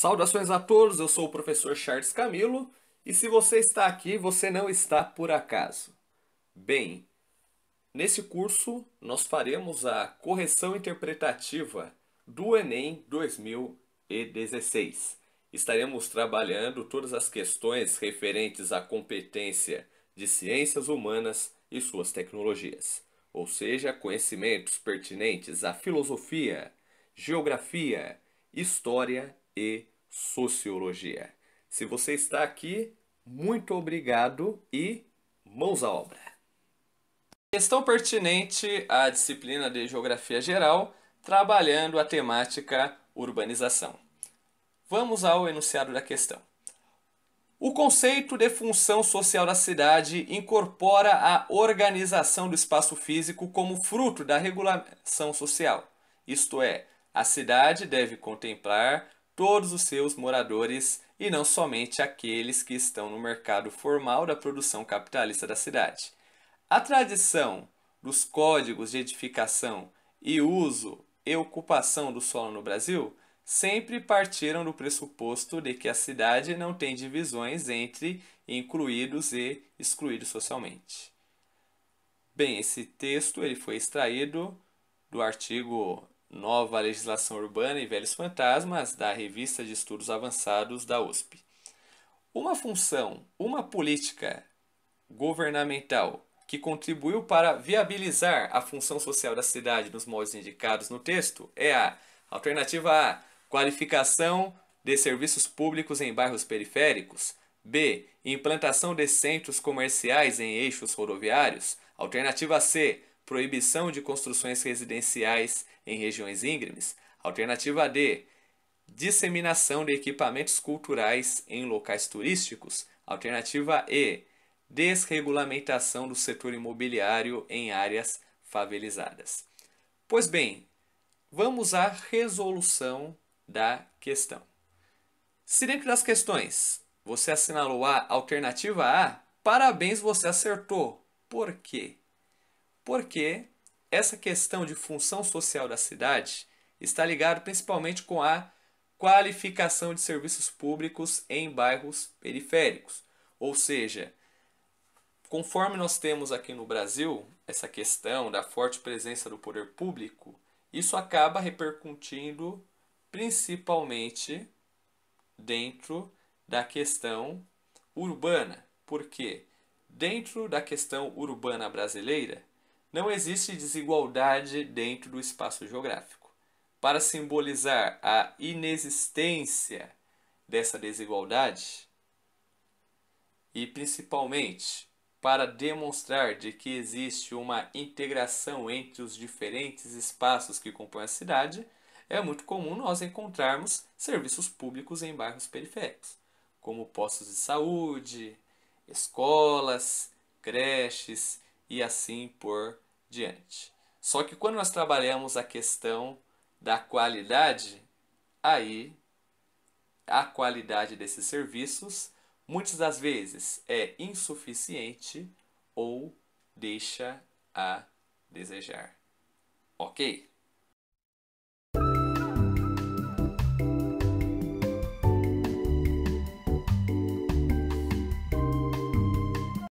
Saudações a todos, eu sou o professor Charles Camilo e se você está aqui, você não está por acaso. Bem, nesse curso nós faremos a correção interpretativa do Enem 2016. Estaremos trabalhando todas as questões referentes à competência de ciências humanas e suas tecnologias, ou seja, conhecimentos pertinentes à filosofia, geografia, história e Sociologia. Se você está aqui, muito obrigado e mãos à obra! Questão pertinente à disciplina de Geografia Geral, trabalhando a temática urbanização. Vamos ao enunciado da questão. O conceito de função social da cidade incorpora a organização do espaço físico como fruto da regulação social, isto é, a cidade deve contemplar todos os seus moradores e não somente aqueles que estão no mercado formal da produção capitalista da cidade. A tradição dos códigos de edificação e uso e ocupação do solo no Brasil sempre partiram do pressuposto de que a cidade não tem divisões entre incluídos e excluídos socialmente. Bem, esse texto ele foi extraído do artigo Nova Legislação Urbana e Velhos Fantasmas, da Revista de Estudos Avançados da USP. Uma função, uma política governamental que contribuiu para viabilizar a função social da cidade nos moldes indicados no texto é a alternativa A, qualificação de serviços públicos em bairros periféricos, B, implantação de centros comerciais em eixos rodoviários, alternativa C, proibição de construções residenciais em regiões íngremes. Alternativa D, disseminação de equipamentos culturais em locais turísticos. Alternativa E, desregulamentação do setor imobiliário em áreas favelizadas. Pois bem, vamos à resolução da questão. Se dentro das questões você assinalou a alternativa A, parabéns, você acertou. Por quê? porque essa questão de função social da cidade está ligada principalmente com a qualificação de serviços públicos em bairros periféricos. Ou seja, conforme nós temos aqui no Brasil essa questão da forte presença do poder público, isso acaba repercutindo principalmente dentro da questão urbana. Porque dentro da questão urbana brasileira, não existe desigualdade dentro do espaço geográfico. Para simbolizar a inexistência dessa desigualdade e principalmente para demonstrar de que existe uma integração entre os diferentes espaços que compõem a cidade, é muito comum nós encontrarmos serviços públicos em bairros periféricos, como postos de saúde, escolas, creches, e assim por diante. Só que quando nós trabalhamos a questão da qualidade, aí a qualidade desses serviços muitas das vezes é insuficiente ou deixa a desejar. Ok?